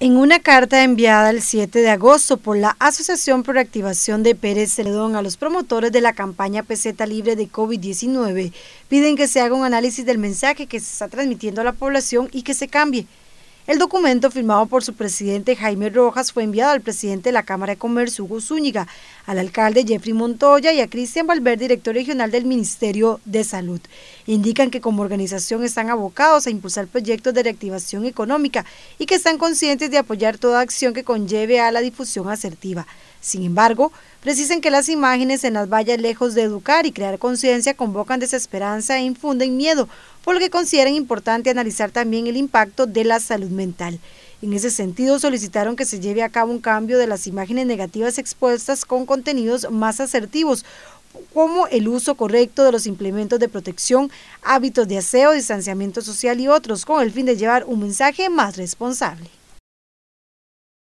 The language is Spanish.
En una carta enviada el 7 de agosto por la Asociación por Activación de Pérez Celedón a los promotores de la campaña Peseta Libre de COVID-19, piden que se haga un análisis del mensaje que se está transmitiendo a la población y que se cambie el documento firmado por su presidente Jaime Rojas fue enviado al presidente de la Cámara de Comercio, Hugo Zúñiga, al alcalde Jeffrey Montoya y a Cristian Valverde, director regional del Ministerio de Salud. Indican que como organización están abocados a impulsar proyectos de reactivación económica y que están conscientes de apoyar toda acción que conlleve a la difusión asertiva. Sin embargo, precisan que las imágenes en las vallas lejos de educar y crear conciencia convocan desesperanza e infunden miedo, porque que consideran importante analizar también el impacto de la salud mental. En ese sentido, solicitaron que se lleve a cabo un cambio de las imágenes negativas expuestas con contenidos más asertivos, como el uso correcto de los implementos de protección, hábitos de aseo, distanciamiento social y otros, con el fin de llevar un mensaje más responsable.